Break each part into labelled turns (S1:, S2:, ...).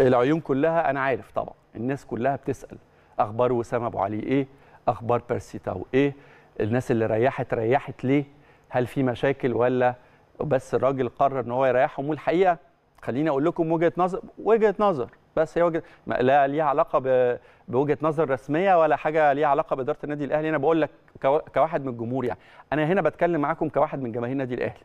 S1: العيون كلها انا عارف طبعا الناس كلها بتسال اخبار وسام ابو علي ايه اخبار بيرسيتاو ايه الناس اللي ريحت ريحت ليه هل في مشاكل ولا بس الراجل قرر ان هو يريحهم والحقيقه خليني اقول لكم وجهه نظر وجهه نظر بس هي وجهه لا ليها علاقه بوجهه نظر رسميه ولا حاجه ليها علاقه باداره النادي الاهلي انا بقول لك كواحد من الجمهور يعني انا هنا بتكلم معاكم كواحد من جماهير النادي الاهلي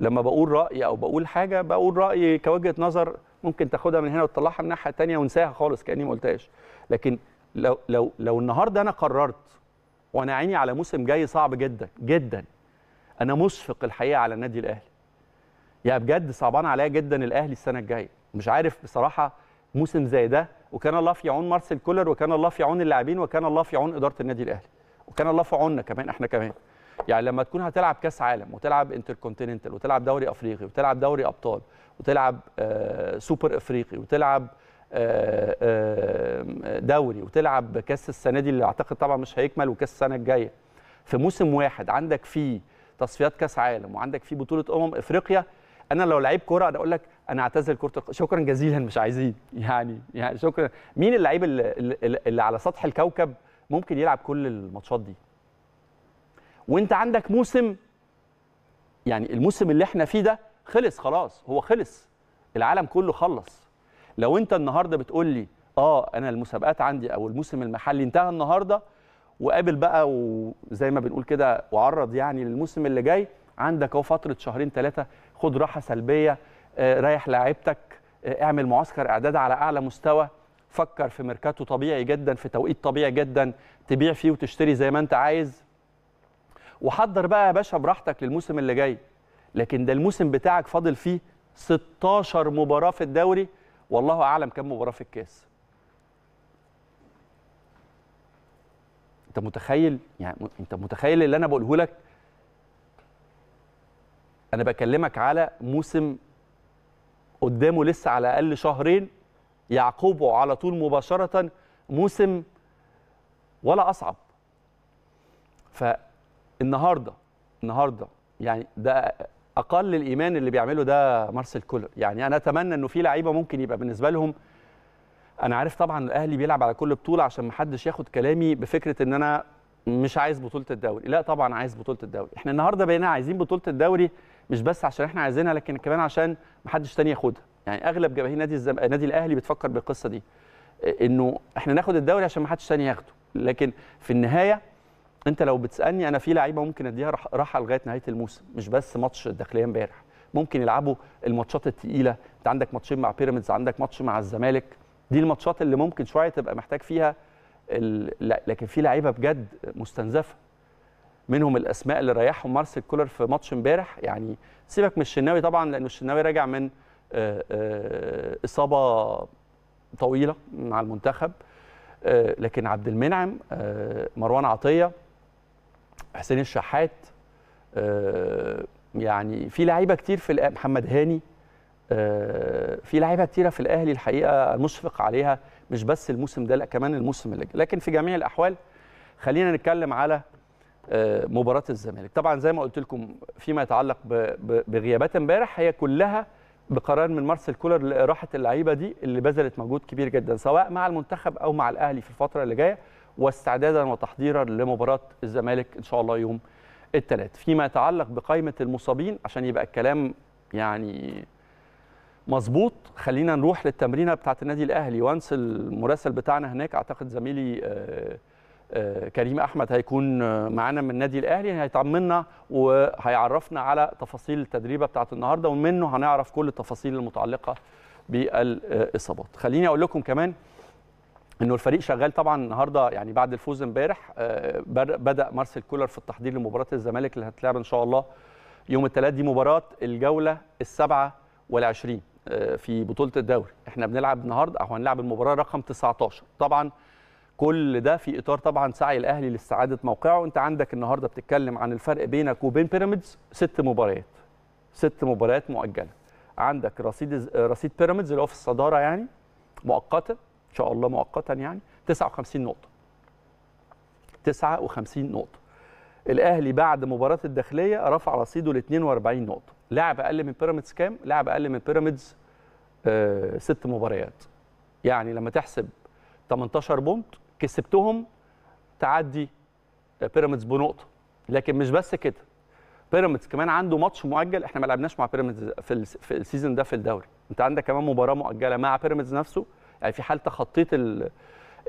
S1: لما بقول رايي او بقول حاجه بقول رايي كوجهه نظر ممكن تاخدها من هنا وتطلعها من ناحيه ثانيه وانساها خالص كاني ما قلتهاش لكن لو لو لو النهارده انا قررت وانا عيني على موسم جاي صعب جدا جدا انا مشفق الحقيقه على النادي الاهلي يعني بجد صعبان عليا جدا الاهلي السنه الجايه مش عارف بصراحه موسم زي ده وكان الله في عون مارسيل كولر وكان الله في عون اللاعبين وكان الله في عون اداره النادي الاهلي وكان الله في عوننا كمان احنا كمان يعني لما تكون هتلعب كاس عالم وتلعب انتركونتيننتال وتلعب دوري افريقي وتلعب دوري ابطال وتلعب آه سوبر افريقي وتلعب آه, آه، دوري وتلعب كاس السنه دي اللي اعتقد طبعا مش هيكمل وكاس السنه الجايه في موسم واحد عندك فيه تصفيات كاس عالم وعندك فيه بطوله امم افريقيا انا لو لعيب كوره انا اقول لك انا اعتزل كره شكرا جزيلا مش عايزين يعني يعني شكرا مين اللعيب اللي, اللي على سطح الكوكب ممكن يلعب كل الماتشات دي وانت عندك موسم يعني الموسم اللي احنا فيه ده خلص خلاص هو خلص العالم كله خلص لو انت النهارده بتقول لي اه انا المسابقات عندي او الموسم المحلي انتهى النهارده وقابل بقى وزي ما بنقول كده وعرض يعني للموسم اللي جاي عندك اهو فتره شهرين ثلاثه خد راحه سلبيه آه، رايح ريح لاعيبتك آه، اعمل معسكر اعداد على اعلى مستوى فكر في ميركاتو طبيعي جدا في توقيت طبيعي جدا تبيع فيه وتشتري زي ما انت عايز وحضر بقى يا باشا براحتك للموسم اللي جاي لكن ده الموسم بتاعك فاضل فيه 16 مباراه في الدوري والله اعلم كم مباراه في الكاس انت متخيل يعني انت متخيل اللي انا بقوله لك انا بكلمك على موسم قدامه لسه على الاقل شهرين يعقوبه على طول مباشره موسم ولا اصعب ف النهارده النهارده يعني ده اقل الايمان اللي بيعمله ده مارسيل كولر يعني انا اتمنى انه في لعيبه ممكن يبقى بالنسبه لهم انا عارف طبعا الاهلي بيلعب على كل بطوله عشان ما حدش ياخد كلامي بفكره ان انا مش عايز بطوله الدوري لا طبعا عايز بطوله الدوري احنا النهارده بقينا عايزين بطوله الدوري مش بس عشان احنا عايزينها لكن كمان عشان ما حدش تاني ياخدها يعني اغلب جماهير نادي الزم... نادي الاهلي بتفكر بالقصه دي انه احنا ناخد الدوري عشان ما حدش تاني ياخده لكن في النهايه انت لو بتسالني انا في لعيبه ممكن اديها راحه لغايه نهايه الموسم مش بس ماتش الداخليه امبارح ممكن يلعبوا الماتشات الثقيله انت عندك ماتشين مع بيراميدز عندك ماتش مع الزمالك دي الماتشات اللي ممكن شويه تبقى محتاج فيها ال... لكن في لعيبه بجد مستنزفه منهم الاسماء اللي ريحهم مارسيل كولر في ماتش امبارح يعني سيبك من الشناوي طبعا لان الشناوي راجع من آه، آه، اصابه طويله مع المنتخب آه، لكن عبد المنعم مروان عطيه حسين الشحات آه، يعني في لعيبه كتير في محمد هاني آه، في لعيبه كتيره في الاهلي الحقيقه مشفق عليها مش بس الموسم ده لا كمان الموسم اللي لكن في جميع الاحوال خلينا نتكلم على آه، مباراه الزمالك طبعا زي ما قلت لكم فيما يتعلق بغيابات امبارح هي كلها بقرار من مارسيل كولر لاراحه اللعيبه دي اللي بذلت مجهود كبير جدا سواء مع المنتخب او مع الاهلي في الفتره اللي جايه واستعدادا وتحضيرا لمباراه الزمالك ان شاء الله يوم الثلاث فيما يتعلق بقائمه المصابين عشان يبقى الكلام يعني مظبوط خلينا نروح للتمرينه بتاعه النادي الاهلي وانس المراسل بتاعنا هناك اعتقد زميلي آه، آه، كريم احمد هيكون آه، معانا من النادي الاهلي هيطمنا وهيعرفنا على تفاصيل التدريبه بتاعه النهارده ومنه هنعرف كل التفاصيل المتعلقه بالاصابات خليني اقول لكم كمان انه الفريق شغال طبعا النهارده يعني بعد الفوز امبارح آه، بدا مارسيل كولر في التحضير لمباراه الزمالك اللي هتلعب ان شاء الله يوم الثلاث دي مباراه الجوله ال والعشرين آه، في بطوله الدوري احنا بنلعب النهارده او هنلعب المباراه رقم 19 طبعا كل ده في اطار طبعا سعي الاهلي لاستعاده موقعه انت عندك النهارده بتتكلم عن الفرق بينك وبين بيراميدز ست مباريات ست مباريات مؤجله عندك رصيد رصيد بيراميدز اللي هو في الصداره يعني مؤقته شاء الله مؤقتا يعني 59 نقطه 59 نقطه الاهلي بعد مباراه الداخليه رفع رصيده ل 42 نقطه لعب اقل من بيراميدز كام لعب اقل من بيراميدز آه ست مباريات يعني لما تحسب 18 بونت كسبتهم تعدي آه، بيراميدز بنقطه لكن مش بس كده بيراميدز كمان عنده ماتش مؤجل احنا ما لعبناش مع بيراميدز في السيزون ده في الدوري انت عندك كمان مباراه مؤجله مع بيراميدز نفسه يعني في حال تخطيت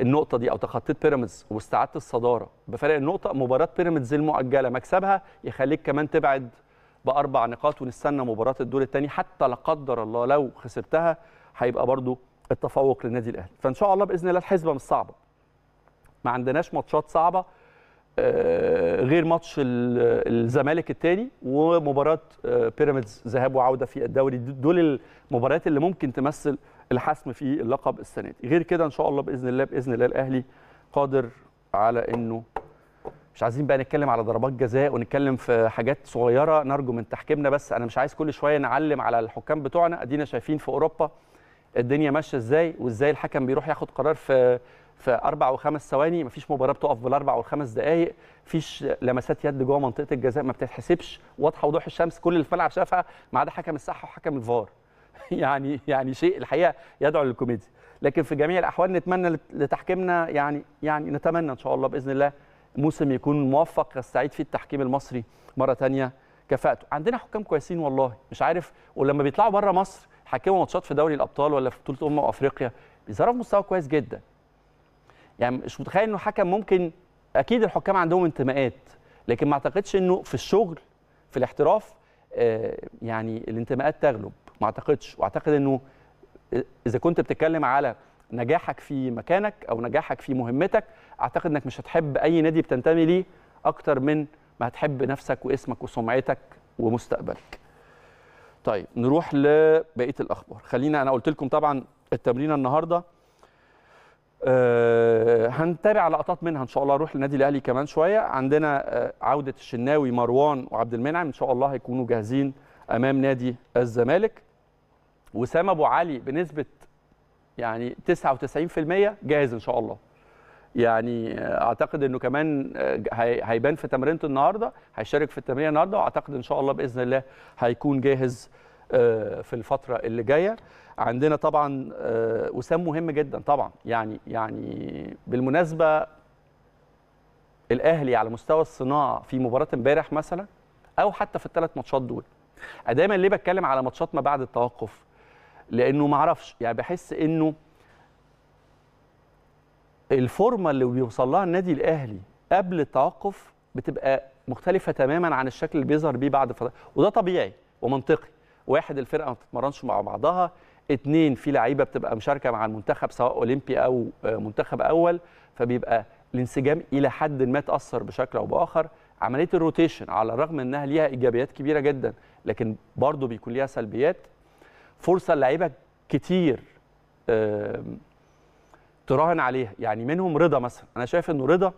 S1: النقطه دي او تخطيت بيراميدز واستعدت الصداره بفرق النقطه مباراه بيراميدز المؤجله مكسبها يخليك كمان تبعد باربع نقاط ونستنى مباراه الدور الثاني حتى لا قدر الله لو خسرتها هيبقى برضو التفوق للنادي الاهلي فان شاء الله باذن الله الحسبه مش صعبه ما عندناش ماتشات صعبه آه، غير ماتش الزمالك الثاني ومباراه آه، بيراميدز ذهاب وعوده في الدوري دول المباريات اللي ممكن تمثل الحسم في اللقب السنه دي غير كده ان شاء الله باذن الله باذن الله الاهلي قادر على انه مش عايزين بقى نتكلم على ضربات جزاء ونتكلم في حاجات صغيره نرجو من تحكيمنا بس انا مش عايز كل شويه نعلم على الحكام بتوعنا ادينا شايفين في اوروبا الدنيا ماشيه ازاي وازاي الحكم بيروح ياخد قرار في في اربع وخمس ثواني مفيش مباراه بتقف بالاربع والخمس دقائق مفيش لمسات يد جوه منطقه الجزاء ما بتتحسبش واضحه وضوح الشمس كل اللي في الملعب شافها ما عدا حكم الصحه وحكم الفار يعني يعني شيء الحقيقه يدعو للكوميديا لكن في جميع الاحوال نتمنى لتحكيمنا يعني يعني نتمنى ان شاء الله باذن الله موسم يكون موفق يستعيد فيه التحكيم المصري مره ثانيه كفاءته عندنا حكام كويسين والله مش عارف ولما بيطلعوا بره مصر حكموا ماتشات في دوري الابطال ولا في بطوله امم افريقيا بيظهروا في مستوى كويس جدا يعني مش متخيل انه حكم ممكن اكيد الحكام عندهم انتماءات لكن ما اعتقدش انه في الشغل في الاحتراف آه، يعني الانتماءات تغلب ما اعتقدش واعتقد انه آه، اذا كنت بتتكلم على نجاحك في مكانك او نجاحك في مهمتك اعتقد انك مش هتحب اي نادي بتنتمي ليه اكتر من ما هتحب نفسك واسمك وسمعتك ومستقبلك طيب نروح لبقيه الاخبار خلينا انا قلت لكم طبعا التمرين النهارده أه هنتابع لقطات منها ان شاء الله اروح للنادي الاهلي كمان شويه عندنا أه عوده الشناوي مروان وعبد المنعم ان شاء الله هيكونوا جاهزين امام نادي الزمالك وسام ابو علي بنسبه يعني 99% جاهز ان شاء الله يعني اعتقد انه كمان آه، هيبان في تمرينه النهارده هيشارك في التمرين النهارده واعتقد ان شاء الله باذن الله هيكون جاهز آه، في الفتره اللي جايه عندنا طبعا آه، وسام مهم جدا طبعا يعني يعني بالمناسبه الاهلي على مستوى الصناعه في مباراه امبارح مثلا او حتى في الثلاث ماتشات دول انا دايما ليه بتكلم على ماتشات ما بعد التوقف لانه ما اعرفش يعني بحس انه الفورمه اللي بيوصل لها النادي الاهلي قبل التوقف بتبقى مختلفه تماما عن الشكل اللي بيظهر بيه بعد فتره وده طبيعي ومنطقي واحد الفرقه ما بتتمرنش مع بعضها اتنين في لعيبه بتبقى مشاركه مع المنتخب سواء اولمبي او منتخب اول فبيبقى الانسجام الى حد ما تاثر بشكل او باخر عمليه الروتيشن على الرغم انها ليها ايجابيات كبيره جدا لكن برضو بيكون ليها سلبيات فرصه اللعيبه كتير تراهن عليها يعني منهم رضا مثلا انا شايف انه رضا آه،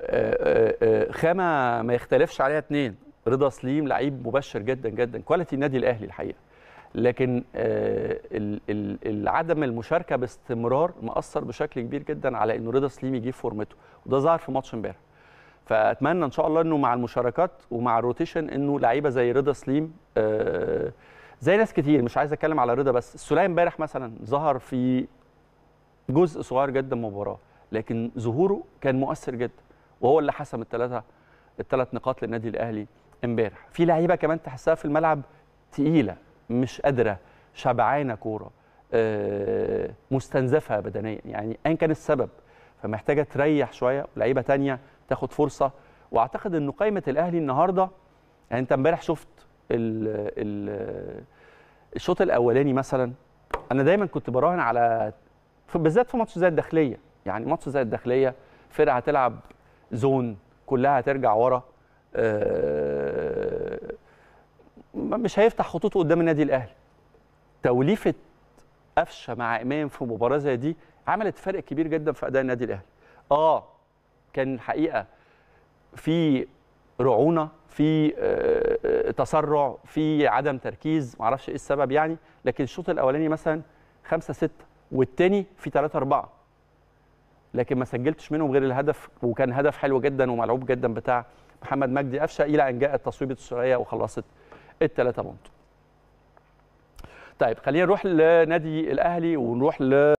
S1: آه، آه، خامه ما يختلفش عليها اثنين رضا سليم لعيب مبشر جدا جدا كواليتي النادي الاهلي الحقيقه لكن عدم المشاركه باستمرار مأثر بشكل كبير جدا على انه رضا سليم يجيب فورمته وده ظهر في ماتش امبارح فاتمنى ان شاء الله انه مع المشاركات ومع الروتيشن انه لعيبه زي رضا سليم زي ناس كتير مش عايز اتكلم على رضا بس السوليه امبارح مثلا ظهر في جزء صغير جدا من المباراه لكن ظهوره كان مؤثر جدا وهو اللي حسم الثلاثه الثلاث نقاط للنادي الاهلي امبارح في لعيبه كمان تحسها في الملعب تقيله مش قادره شبعانه كوره آه، مستنزفه بدنيا يعني ايا كان السبب فمحتاجه تريح شويه ولعيبه ثانيه تاخد فرصه واعتقد ان قائمه الاهلي النهارده يعني انت امبارح شفت الشوط الاولاني مثلا انا دايما كنت براهن على بالذات في ماتش زي الداخليه يعني ماتش زي الداخليه فرقه هتلعب زون كلها هترجع ورا آه، مش هيفتح خطوطه قدام النادي الاهلي توليفه قفشه مع امام في مباراه زي دي عملت فرق كبير جدا في اداء النادي الاهلي اه كان الحقيقه في رعونه في آه، تسرع في عدم تركيز معرفش ايه السبب يعني لكن الشوط الاولاني مثلا خمسة ستة والتاني في 3 4 لكن ما سجلتش منهم غير الهدف وكان هدف حلو جدا وملعوب جدا بتاع محمد مجدي قفشه الى ان جاءت تصويبه السريه وخلصت الثلاثه بونت. طيب خلينا نروح لنادي الاهلي ونروح ل